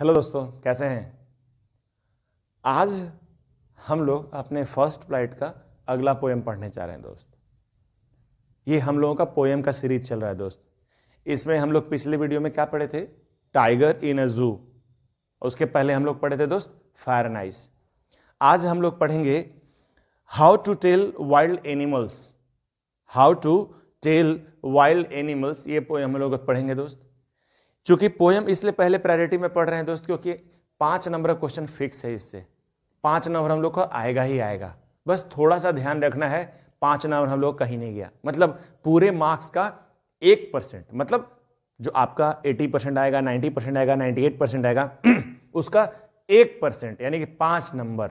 Hello दोस्तों कैसे हैं आज हम लोग अपने फर्स्ट फ्लाइट का अगला पोएम पढ़ने जा रहे हैं दोस्त ये हम लोगों का पोएम का सीरीज चल रहा है दोस्त इसमें हम लोग पिछले वीडियो में क्या पढ़े थे टाइगर इन अ जू उसके पहले हम लोग पढ़े थे दोस्त फायर नाइस आज हम लोग पढ़ेंगे how to tell wild animals how to tell wild animals ये पोएम हम लोग पढ़ेंगे दोस्त चूंकि पोयम इसलिए पहले प्रायोरिटी में पढ़ रहे हैं दोस्त क्योंकि पांच नंबर का क्वेश्चन फिक्स है इससे पांच नंबर हम लोग का आएगा ही आएगा बस थोड़ा सा ध्यान रखना है पांच नंबर हम लोग कहीं नहीं गया मतलब पूरे मार्क्स का एक परसेंट मतलब जो आपका एटी परसेंट आएगा नाइन्टी परसेंट आएगा नाइन्टी एट परसेंट आएगा उसका एक परसेंट यानी कि पांच नंबर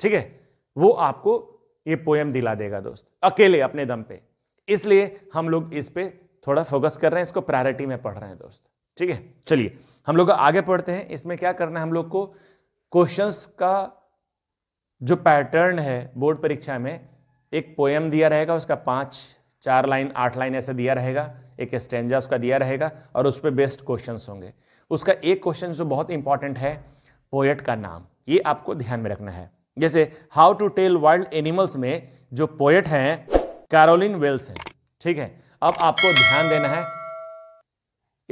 ठीक है वो आपको ये पोयम दिला देगा दोस्त अकेले अपने दम पे इसलिए हम लोग इस पे थोड़ा फोकस कर रहे हैं इसको प्रायोरिटी में पढ़ रहे हैं दोस्त ठीक है चलिए हम लोग आगे पढ़ते हैं इसमें क्या करना है हम लोग को क्वेश्चंस का जो पैटर्न है बोर्ड परीक्षा में एक पोएम दिया रहेगा उसका पांच चार लाइन आठ लाइन ऐसे दिया रहेगा एक स्टेंजा उसका दिया रहेगा और उस पर बेस्ट क्वेश्चन होंगे उसका एक क्वेश्चन जो बहुत इंपॉर्टेंट है पोएट का नाम ये आपको ध्यान में रखना है जैसे how to tell wild animals में जो पोएट हैं कैरोलिन वेल्स हैं ठीक है अब आपको ध्यान देना है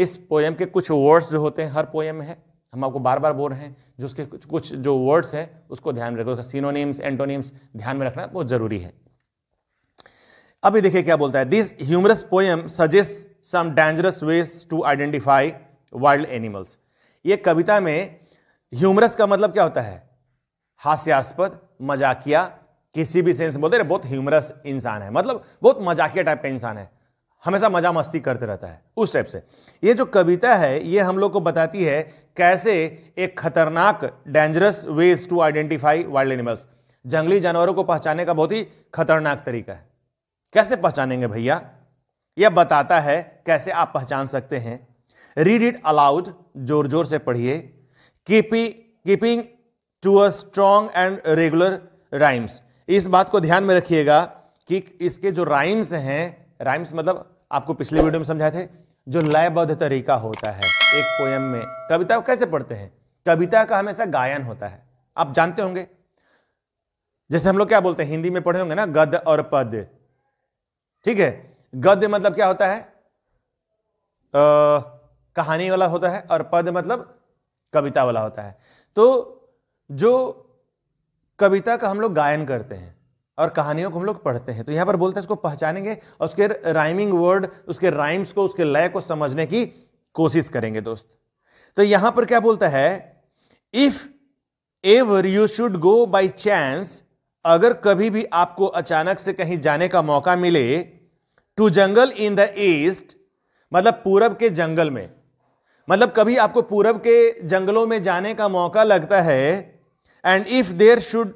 इस पोएम के कुछ वर्ड्स जो होते हैं हर पोएम में है हम आपको बार बार बोल रहे हैं जो उसके कुछ कुछ जो वर्ड्स हैं उसको ध्यान में रखो उसका सीनोनिम्स एंटोनिम्स ध्यान में रखना बहुत ज़रूरी है अभी देखिए क्या बोलता है this humorous poem suggest some dangerous ways to identify wild animals ये कविता में ह्यूमरस का मतलब क्या होता है हास्यास्पद मजाकिया किसी भी सेंस बोलते हैं बहुत ह्यूमरस इंसान है मतलब बहुत मजाकिया टाइप का इंसान है हमेशा मजा मस्ती करते रहता है उस टाइप से ये जो कविता है ये हम लोग को बताती है कैसे एक खतरनाक dangerous ways to identify wild animals जंगली जानवरों को पहचानने का बहुत ही खतरनाक तरीका है कैसे पहचानेंगे भैया यह बताता है कैसे आप पहचान सकते हैं रीड इट अलाउड जोर जोर से पढ़िए कीपी keeping to a strong and regular rhymes इस बात को ध्यान में रखिएगा कि इसके जो राइम्स हैं राइम्स मतलब आपको पिछले वीडियो में समझाए थे जो लयबद्ध तरीका होता है एक पोयम में कविता कैसे पढ़ते हैं कविता का हमेशा गायन होता है आप जानते होंगे जैसे हम लोग क्या बोलते हैं हिंदी में पढ़े होंगे ना गद और पद ठीक है गद मतलब क्या होता है आ, कहानी वाला होता है और पद मतलब कविता वाला होता है तो जो कविता का हम लोग गायन करते हैं और कहानियों को हम लोग पढ़ते हैं तो यहाँ पर बोलते हैं इसको पहचानेंगे और उसके राइमिंग वर्ड उसके राइम्स को उसके लय को समझने की कोशिश करेंगे दोस्त तो यहाँ पर क्या बोलता है if ever you should go by chance अगर कभी भी आपको अचानक से कहीं जाने का मौका मिले to jungle in the east मतलब पूरब के जंगल में मतलब कभी आपको पूरब के जंगलों में जाने का मौका लगता है and if there should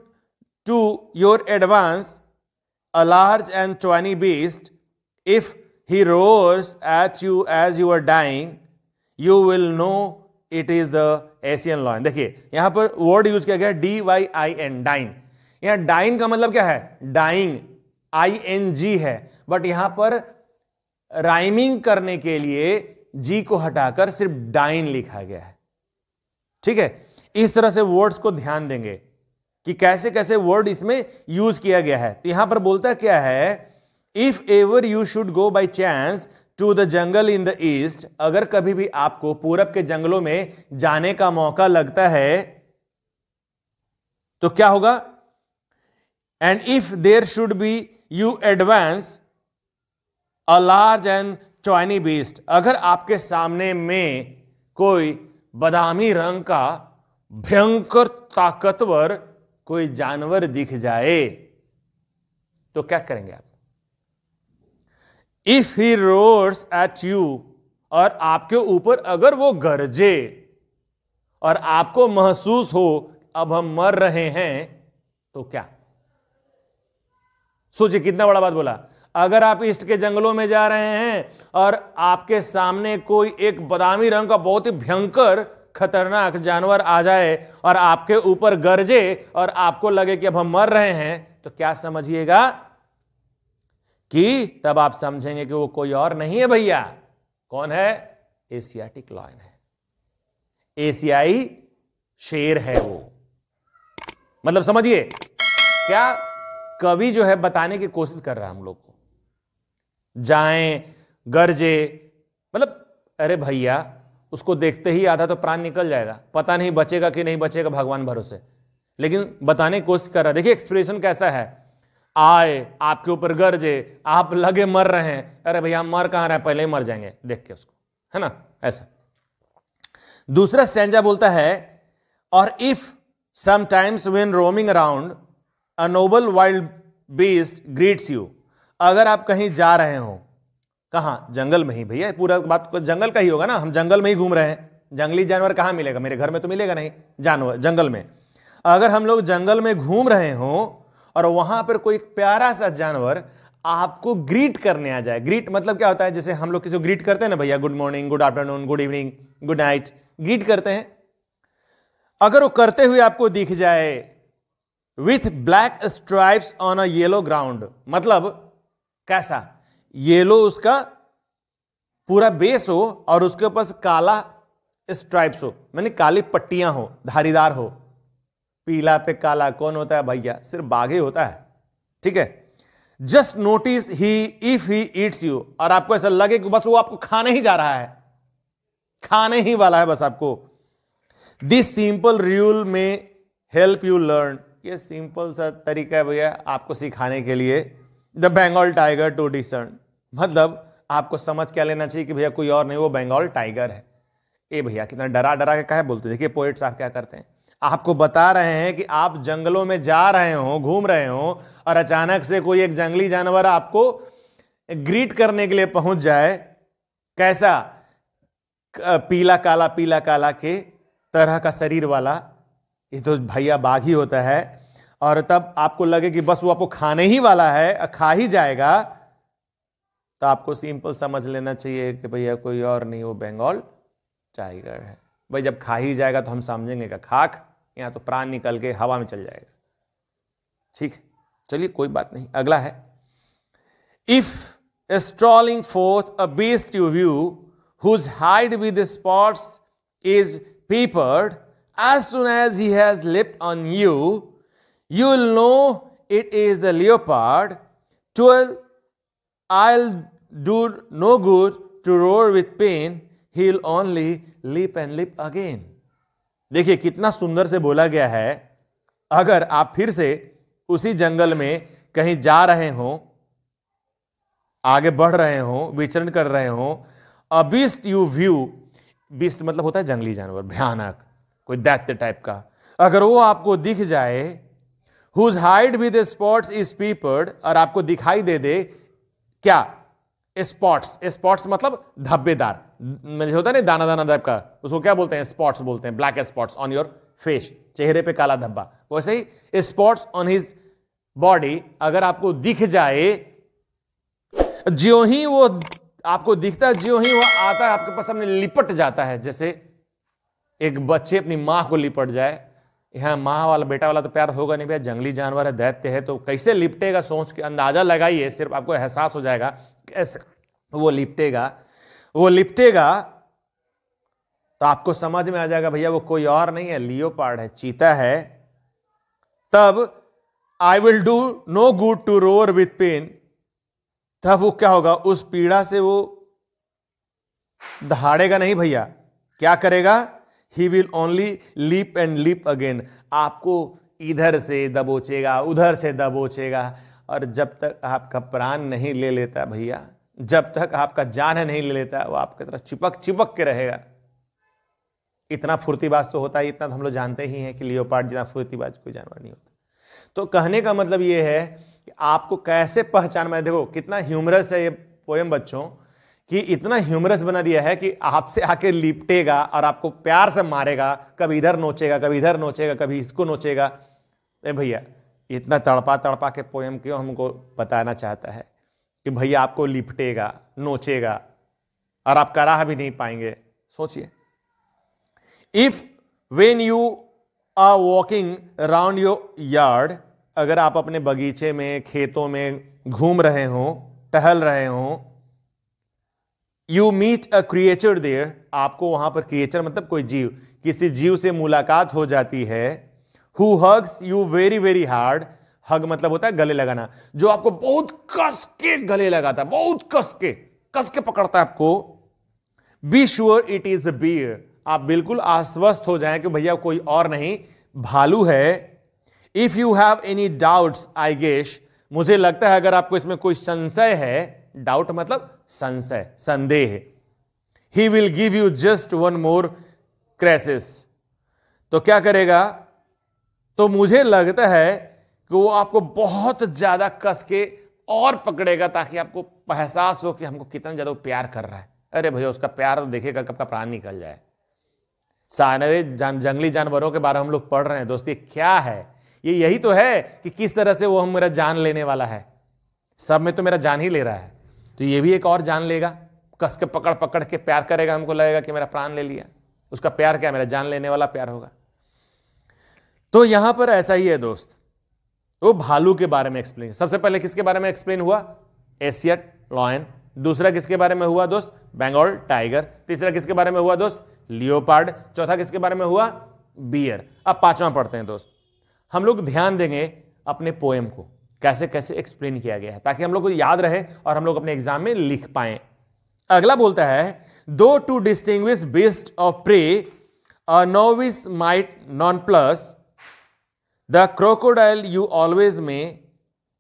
to your advance a large and tawny beast, if he roars at you as you are dying, you will know it is the Asian lion देखिए यहां पर वर्ड यूज किया गया D Y I N dyin' यहां dyin' का मतलब क्या है डाइंग आई एन जी है बट यहां पर राइमिंग करने के लिए जी को हटाकर सिर्फ डाइन लिखा गया है ठीक है इस तरह से वर्ड्स को ध्यान देंगे कि कैसे कैसे वर्ड इसमें यूज किया गया है तो यहां पर बोलता क्या है if ever you should go by chance to the jungle in the east अगर कभी भी आपको पूरब के जंगलों में जाने का मौका लगता है तो क्या होगा and if there should be you advance a large and tawny beast अगर आपके सामने में कोई बदामी रंग का भयंकर ताकतवर कोई जानवर दिख जाए तो क्या करेंगे आप if he roars at you और आपके ऊपर अगर वो गरजे और आपको महसूस हो अब हम मर रहे हैं तो क्या सोचिए कितना बड़ा बात बोला अगर आप ईस्ट के जंगलों में जा रहे हैं और आपके सामने कोई एक बदामी रंग का बहुत ही भयंकर खतरनाक जानवर आ जाए और आपके ऊपर गरजे और आपको लगे कि अब हम मर रहे हैं तो क्या समझिएगा कि तब आप समझेंगे कि वो कोई और नहीं है भैया कौन है एशियाटिक लॉयन है एशियाई शेर है वो मतलब समझिए क्या कवि जो है बताने की कोशिश कर रहा है हम लोग को जाए गरजे मतलब अरे भैया उसको देखते ही आधा तो प्राण निकल जाएगा पता नहीं बचेगा कि नहीं बचेगा भगवान भरोसे लेकिन बताने की कोशिश कर रहा है देखिए एक्सप्रेशन कैसा है आए आपके ऊपर गर्जे आप लगे मर रहे हैं अरे भैया मर कहां रहे पहले ही मर जाएंगे देख के उसको है ना ऐसा दूसरा स्टैंडा बोलता है और if sometimes when roaming around a noble wild beast greets you अगर आप कहीं जा रहे हो कहाँ जंगल में ही भैया पूरा बात जंगल का ही होगा ना हम जंगल में ही घूम रहे हैं जंगली जानवर कहाँ मिलेगा मेरे घर में तो मिलेगा नहीं जानवर जंगल में अगर हम लोग जंगल में घूम रहे हों और वहाँ पर कोई प्यारा सा जानवर आपको ग्रीट करने आ जाए ग्रीट मतलब क्या होता है जैसे हम लोग किसी को ग्रीट करते हैं ना भैया good morning good afternoon good evening good night greet करते हैं अगर वो करते हुए आपको दिख जाए with black stripes on a yellow ground मतलब कैसा ये लो उसका पूरा बेस हो और उसके ऊपर काला स्ट्राइप्स हो मैंने काली पट्टियां हो धारीदार हो पीला पे काला कौन होता है भैया सिर्फ बाघे होता है ठीक है just notice he if he eats you और आपको ऐसा लगे कि बस वो आपको खाने ही जा रहा है खाने ही वाला है बस आपको दिस सिंपल रूल में हेल्प यू लर्न ये सिंपल सा तरीका है भैया आपको सिखाने के लिए the Bengal tiger to discern मतलब आपको समझ क्या लेना चाहिए कि भैया कोई और नहीं वो बंगाल टाइगर है ए भैया कितना डरा डरा के कहे बोलते देखिए पोइट साहब क्या करते हैं आपको बता रहे हैं कि आप जंगलों में जा रहे हो घूम रहे हो और अचानक से कोई एक जंगली जानवर आपको ग्रीट करने के लिए पहुंच जाए कैसा पीला काला पीला काला के तरह का शरीर वाला ये तो भैया बाघ ही होता है और तब आपको लगे कि बस वो आपको खाने ही वाला है खा ही जाएगा तो आपको सिंपल समझ लेना चाहिए कि भैया कोई और नहीं वो बंगाल टाइगर है भाई जब खा ही जाएगा तो हम समझेंगे का खाक यहाँ तो प्राण निकल के हवा में चल जाएगा ठीक चलिए कोई बात नहीं अगला है if strolling forth a beast you view whose hide with spots is as soon as he has leapt on you you you'll know it is the leopard twelve I'll do no good to roar with pain, he'll only leap and leap again. देखिए कितना सुंदर से बोला गया है अगर आप फिर से उसी जंगल में कहीं जा रहे हो आगे बढ़ रहे हो विचरण कर रहे हो अबिस्ट यू व्यू बिस्ट मतलब होता है जंगली जानवर भयानक कोई दैत्य टाइप का अगर वो आपको दिख जाए whose hide with spots is peppered और आपको दिखाई दे दे क्या स्पॉट्स स्पॉट्स मतलब धब्बेदार होता है ना दाना दाना टाइप का उसको क्या बोलते हैं स्पॉट्स बोलते हैं black spots on your face चेहरे पे काला धब्बा वैसे ही स्पॉट्स ऑन हिज बॉडी अगर आपको दिख जाए ज्यो ही वो आपको दिखता है जो ही वो आता है आपके पास सामने लिपट जाता है जैसे एक बच्चे अपनी मां को लिपट जाए यहाँ माँ वाला बेटा वाला तो प्यार तो होगा नहीं भैया जंगली जानवर है दैत्य है तो कैसे लिपटेगा सोच के अंदाज़ा लगाइए सिर्फ आपको एहसास हो जाएगा कैसे वो लिपटेगा वो लिपटेगा तो आपको समझ में आ जाएगा भैया वो कोई और नहीं है लियोपार्ड है चीता है तब I will do no good to roar with pain तब वो क्या होगा उस पीड़ा से वो दहाड़ेगा नहीं भैया क्या करेगा he will only leap and leap again आपको इधर से दबोचेगा उधर से दबोचेगा और जब तक आपका प्राण नहीं ले लेता भैया जब तक आपका जान नहीं ले लेता वो आपकी तरफ चिपक चिपक के रहेगा इतना फुर्तीबाज तो होता है इतना तो हम लोग जानते ही हैं कि लियोपार्ड जितना फुर्तीबाज कोई जानवर नहीं होता तो कहने का मतलब ये है कि आपको कैसे पहचान मैं देखो कितना ह्यूमरस है ये पोएम बच्चों कि इतना ह्यूमरस बना दिया है कि आपसे आके लिपटेगा और आपको प्यार से मारेगा कभी इधर नोचेगा कभी इधर नोचेगा कभी इसको नोचेगा ए भैया इतना तड़पा तड़पा के पोएम क्यों हमको बताना चाहता है कि भैया आपको लिपटेगा नोचेगा और आप कराह भी नहीं पाएंगे सोचिए if when you are walking round your yard अगर आप अपने बगीचे में खेतों में घूम रहे हों टहल रहे हों you meet a creature there आपको वहां पर क्रिएचर मतलब कोई जीव किसी जीव से मुलाकात हो जाती है who hugs you very very hard hug मतलब होता है गले लगाना जो आपको बहुत कस के गले लगाता है बहुत कस के कस के पकड़ता है आपको be sure it is a bear आप बिल्कुल आश्वस्त हो जाए कि भैया कोई और नहीं भालू है if you have any doubts I guess मुझे लगता है अगर आपको इसमें कोई संशय है डाउट मतलब संशय संदेह he will give you just one more caress तो क्या करेगा तो मुझे लगता है कि वो आपको बहुत ज्यादा कस के और पकड़ेगा ताकि आपको एहसास हो कि हमको कितना ज्यादा प्यार कर रहा है अरे भैया उसका प्यार तो देखेगा कब का प्राण निकल जाए सारे जान, जंगली जानवरों के बारे में हम लोग पढ़ रहे हैं दोस्ती क्या है ये यही तो है कि किस तरह से वो हम मेरा जान लेने वाला है सब में तो मेरा जान ही ले रहा है तो ये भी एक और जान लेगा कस के पकड़ पकड़ के प्यार करेगा हमको लगेगा कि मेरा प्राण ले लिया उसका प्यार क्या मेरा जान लेने वाला प्यार होगा तो यहां पर ऐसा ही है दोस्त वो भालू के बारे में एक्सप्लेन सबसे पहले किसके बारे में एक्सप्लेन हुआ एसियट लॉयन दूसरा किसके बारे में हुआ दोस्त बंगाल टाइगर तीसरा किसके बारे में हुआ दोस्त लियोपार्ड चौथा किसके बारे में हुआ बियर अब पांचवा पढ़ते हैं दोस्त हम लोग ध्यान देंगे अपने पोएम को कैसे कैसे एक्सप्लेन किया गया है ताकि हम लोग को याद रहे और हम लोग अपने एग्जाम में लिख पाए अगला बोलता है though to distinguish beast of prey a novice might nonplus the crocodile you always may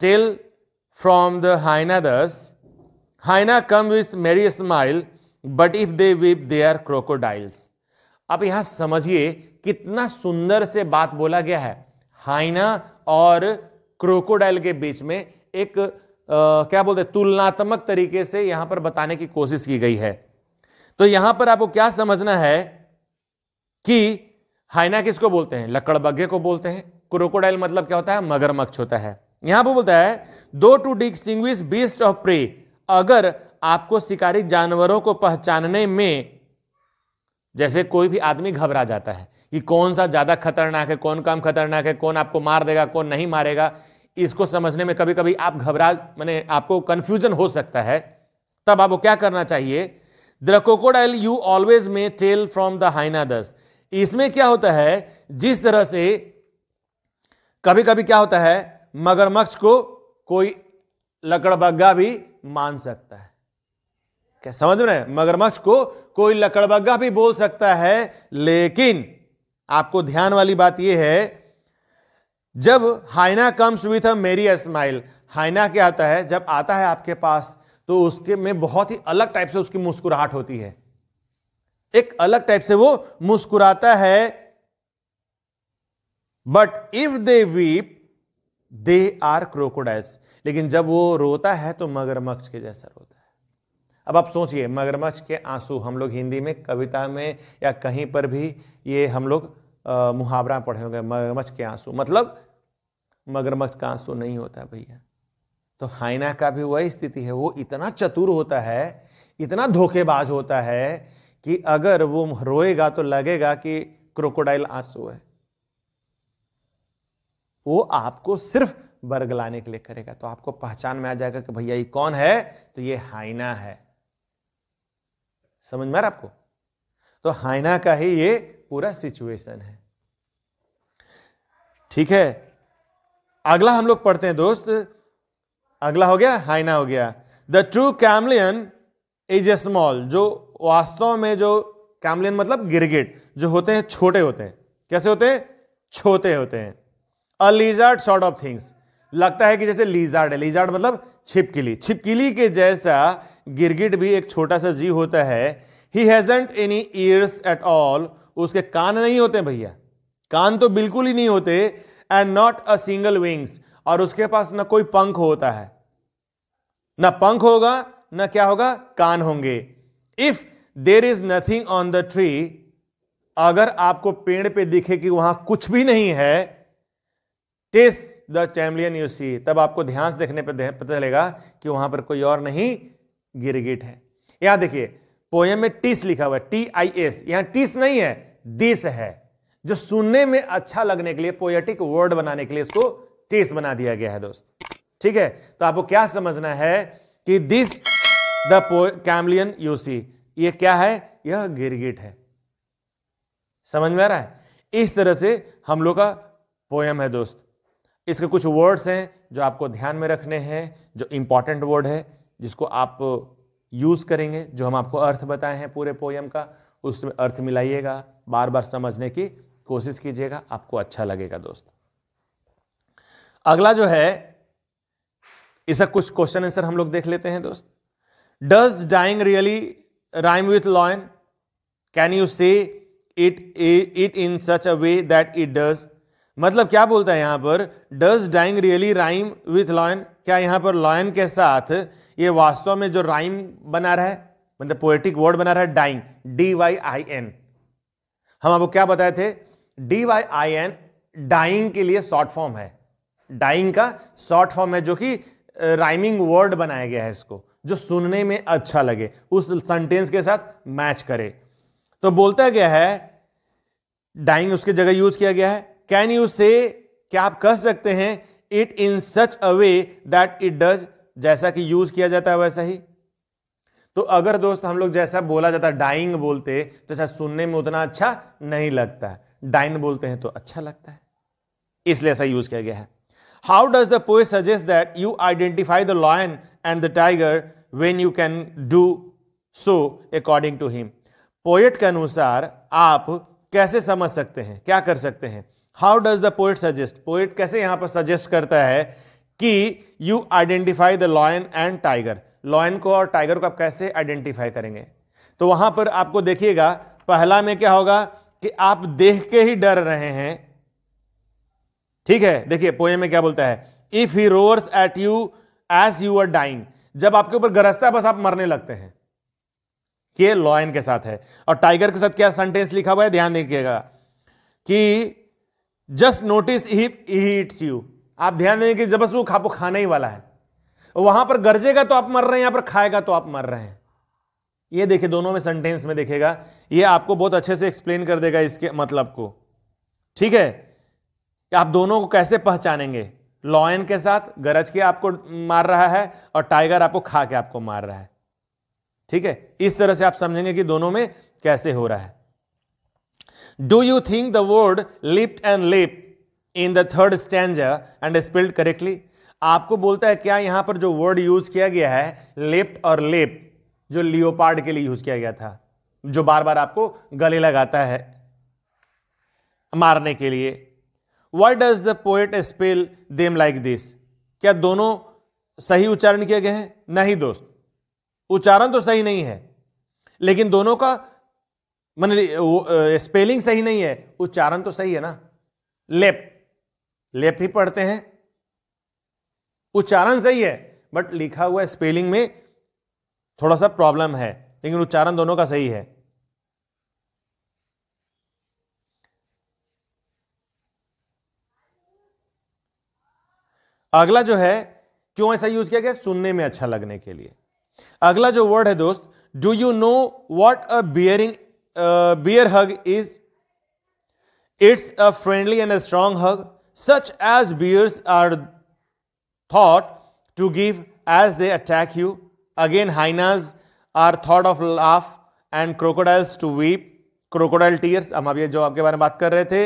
tell from the hyena thus hyena come with merry smile but if they weep they are crocodiles आप यहां समझिए कितना सुंदर से बात बोला गया है हाइना और क्रोकोडाइल के बीच में एक आ, क्या बोलते तुलनात्मक तरीके से यहां पर बताने की कोशिश की गई है तो यहां पर आपको क्या समझना है कि हाइना किसको बोलते हैं लकड़बग्घे को बोलते हैं क्रोकोडाइल मतलब क्या होता है मगरमच्छ होता है यहां पर बोलता है though to distinguish beast of prey अगर आपको शिकारी जानवरों को पहचानने में जैसे कोई भी आदमी घबरा जाता है कि कौन सा ज्यादा खतरनाक है कौन कम खतरनाक है कौन आपको मार देगा कौन नहीं मारेगा इसको समझने में कभी कभी आप घबरा मैंने आपको कंफ्यूजन हो सकता है तब आपको क्या करना चाहिए the crocodile you always may tell from the hyena thus इसमें क्या होता है जिस तरह से कभी कभी क्या होता है मगरमच्छ को कोई लकड़बग्गा भी मान सकता है क्या समझ में रहे मगरमच्छ को कोई लकड़बग्गा भी बोल सकता है लेकिन आपको ध्यान वाली बात यह है जब हाइना कम्स विथ अ मेरी स्माइल हाइना क्या आता है जब आता है आपके पास तो उसके में बहुत ही अलग टाइप से उसकी मुस्कुराहट होती है एक अलग टाइप से वो मुस्कुराता है but if they weep they are crocodiles लेकिन जब वो रोता है तो मगरमच्छ के जैसा रोता है अब आप सोचिए मगरमच्छ के आंसू हम लोग हिंदी में कविता में या कहीं पर भी ये हम लोग मुहावरा पढ़े होंगे मगरमच्छ के आंसू मतलब मगरमच्छ का आंसू नहीं होता भैया तो हाइना का भी वही स्थिति है वो इतना चतुर होता है इतना धोखेबाज होता है कि अगर वो रोएगा तो लगेगा कि क्रोकोडाइल आंसू है वो आपको सिर्फ बरगलाने के लिए करेगा तो आपको पहचान में आ जाएगा कि भैया ये कौन है तो ये हाइना है समझ में आ रहा आपको तो हाइना का ही ये पूरा सिचुएशन है ठीक है अगला हम लोग पढ़ते हैं दोस्त अगला हो गया हाइना हो गया the true chameleon is a small जो वास्तव में जो कैमलियन मतलब गिरगिट जो होते हैं छोटे होते हैं कैसे होते हैं छोटे होते हैं a lizard sort of things लगता है कि जैसे लीजार्ड है लीजार्ड मतलब छिपकिली छिपकिली के जैसा गिरगिट भी एक छोटा सा जीव होता है he hasn't any ears at all उसके कान नहीं होते भैया कान तो बिल्कुल ही नहीं होते and not a single wings और उसके पास ना कोई पंख होता है ना पंख होगा ना क्या होगा कान होंगे if there is nothing on the tree अगर आपको पेड़ पे दिखे कि वहां कुछ भी नहीं है this the champion you see तब आपको ध्यान से देखने पर पता चलेगा कि वहां पर कोई और नहीं गिरगिट है यहां देखिए पोएम में टीस लिखा हुआ है टी आई एस यहां टीस नहीं है दिस है जो सुनने में अच्छा लगने के लिए पोएटिक वर्ड बनाने के लिए इसको टीस बना दिया गया है दोस्त ठीक है तो आपको क्या समझना है कि दिस द कैमलियन यूसी ये क्या है यह गिरगिट है समझ में आ रहा है इस तरह से हम लोग का पोएम है दोस्त इसके कुछ वर्ड्स हैं जो आपको ध्यान में रखने हैं जो इंपॉर्टेंट वर्ड है जिसको आप यूज़ करेंगे जो हम आपको अर्थ बताए हैं पूरे पोयम का उसमें अर्थ मिलाइएगा बार बार समझने की कोशिश कीजिएगा आपको अच्छा लगेगा दोस्त अगला जो है इसका कुछ क्वेश्चन आंसर हम लोग देख लेते हैं दोस्त does dying really rhyme with lion can you say it it in such a way that it does मतलब क्या बोलता है यहां पर does dying really rhyme with lion क्या यहां पर लॉयन के साथ ये वास्तव में जो राइम बना रहा है मतलब पोएटिक वर्ड बना रहा है dying D Y I N हम आपको क्या बताए थे D Y I N dying के लिए शॉर्ट फॉर्म है डाइंग का शॉर्ट फॉर्म है जो कि राइमिंग वर्ड बनाया गया है इसको जो सुनने में अच्छा लगे उस सेंटेंस के साथ मैच करे तो बोलता गया है डाइंग उसकी जगह यूज किया गया है कैन यू से क्या आप कह सकते हैं it in such a way that it does जैसा कि यूज किया जाता है वैसा ही तो अगर दोस्त हम लोग जैसा बोला जाता है डाइंग बोलते तो ऐसा सुनने में उतना अच्छा नहीं लगता डाइन बोलते हैं तो अच्छा लगता है इसलिए ऐसा यूज किया गया है how does the poet suggest that you identify the lion and the tiger when you can do so according to him poet के अनुसार आप कैसे समझ सकते हैं क्या कर सकते हैं how does the poet suggest poet कैसे यहां पर सजेस्ट करता है कि you identify the lion and tiger lion को और टाइगर को आप कैसे आइडेंटिफाई करेंगे तो वहां पर आपको देखिएगा पहला में क्या होगा कि आप देख के ही डर रहे हैं ठीक है देखिए पोए में क्या बोलता है if he roars at you as you are dying जब आपके ऊपर गरजता है बस आप मरने लगते हैं के लॉयन के साथ है और टाइगर के साथ क्या सेंटेंस लिखा हुआ है ध्यान देखिएगा कि just notice he eats you आप ध्यान दें कि जबस वो खापो खाने ही वाला है वहां पर गरजेगा तो आप मर रहे हैं यहां पर खाएगा तो आप मर रहे हैं ये देखिए दोनों में सेंटेंस में देखेगा ये आपको बहुत अच्छे से एक्सप्लेन कर देगा इसके मतलब को ठीक है कि आप दोनों को कैसे पहचानेंगे लॉयन के साथ गरज के आपको मार रहा है और टाइगर आपको खा के आपको मार रहा है ठीक है इस तरह से आप समझेंगे कि दोनों में कैसे हो रहा है do you think the word leapt and leap in the third stand and spelled correctly आपको बोलता है क्या यहां पर जो वर्ड यूज किया गया है लेप्ट और लेप जो लियोपार्ड के लिए यूज किया गया था जो बार बार आपको गले लगाता है मारने के लिए why does the poet spell them like this क्या दोनों सही उच्चारण किए गए हैं नहीं दोस्त उच्चारण तो सही नहीं है लेकिन दोनों का मान स्पेलिंग सही नहीं है उच्चारण तो सही है ना लेप्ट लेप ही पढ़ते हैं उच्चारण सही है बट लिखा हुआ स्पेलिंग में थोड़ा सा प्रॉब्लम है लेकिन उच्चारण दोनों का सही है अगला जो है क्यों ऐसा यूज किया गया सुनने में अच्छा लगने के लिए अगला जो वर्ड है दोस्त do you know what a bearing bear hug is it's a friendly and a strong hug such as bears are thought to give as they attack you. Again, hyenas are thought of laugh and crocodiles to weep. Crocodile tears हम अभी जो आपके बारे में बात कर रहे थे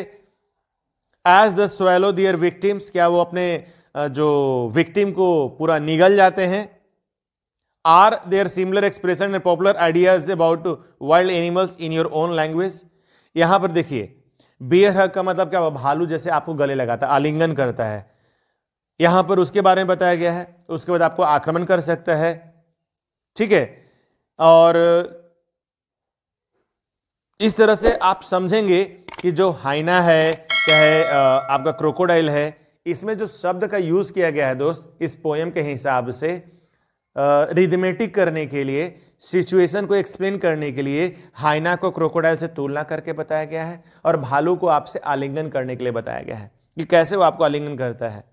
as the swallow their victims क्या वो अपने जो विक्टिम को पूरा निगल जाते हैं are there similar expression and popular ideas about wild animals in your own language यहां पर देखिए बेयर हक का मतलब क्या भालू जैसे आपको गले लगाता है आलिंगन करता है यहां पर उसके बारे में बताया गया है उसके बाद आपको आक्रमण कर सकता है ठीक है और इस तरह से आप समझेंगे कि जो हाइना है चाहे आपका क्रोकोडाइल है इसमें जो शब्द का यूज़ किया गया है दोस्त इस पोएम के हिसाब से रिदमेटिक करने के लिए सिचुएशन को एक्सप्लेन करने के लिए हाइना को क्रोकोडाइल से तुलना करके बताया गया है और भालू को आपसे आलिंगन करने के लिए बताया गया है कि कैसे वो आपको आलिंगन करता है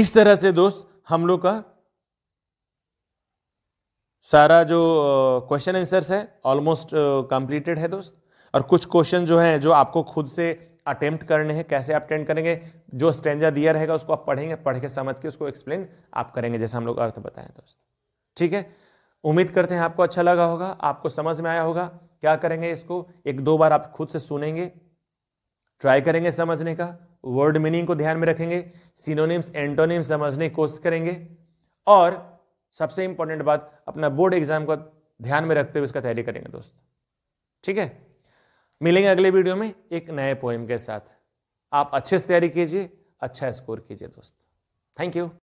इस तरह से दोस्त हम लोग का सारा जो क्वेश्चन आंसर्स है ऑलमोस्ट कंप्लीटेड है दोस्त और कुछ क्वेश्चन जो है जो आपको खुद से अटेम्प्ट करने हैं कैसे आप अटेंड करेंगे जो स्टेंजा दिया रहेगा उसको आप पढ़ेंगे पढ़ के समझ के उसको एक्सप्लेन आप करेंगे जैसे हम लोग अर्थ बताएं दोस्तों ठीक है उम्मीद करते हैं आपको अच्छा लगा होगा आपको समझ में आया होगा क्या करेंगे इसको एक दो बार आप खुद से सुनेंगे ट्राई करेंगे समझने का वर्ड मीनिंग को ध्यान में रखेंगे सिनोनिम्स एंटोनिम्स समझने की कोशिश करेंगे और सबसे इंपॉर्टेंट बात अपना बोर्ड एग्जाम का ध्यान में रखते हुए इसका तैयारी करेंगे दोस्त ठीक है मिलेंगे अगले वीडियो में एक नए पोएम के साथ आप अच्छे से तैयारी कीजिए अच्छा स्कोर कीजिए दोस्त थैंक यू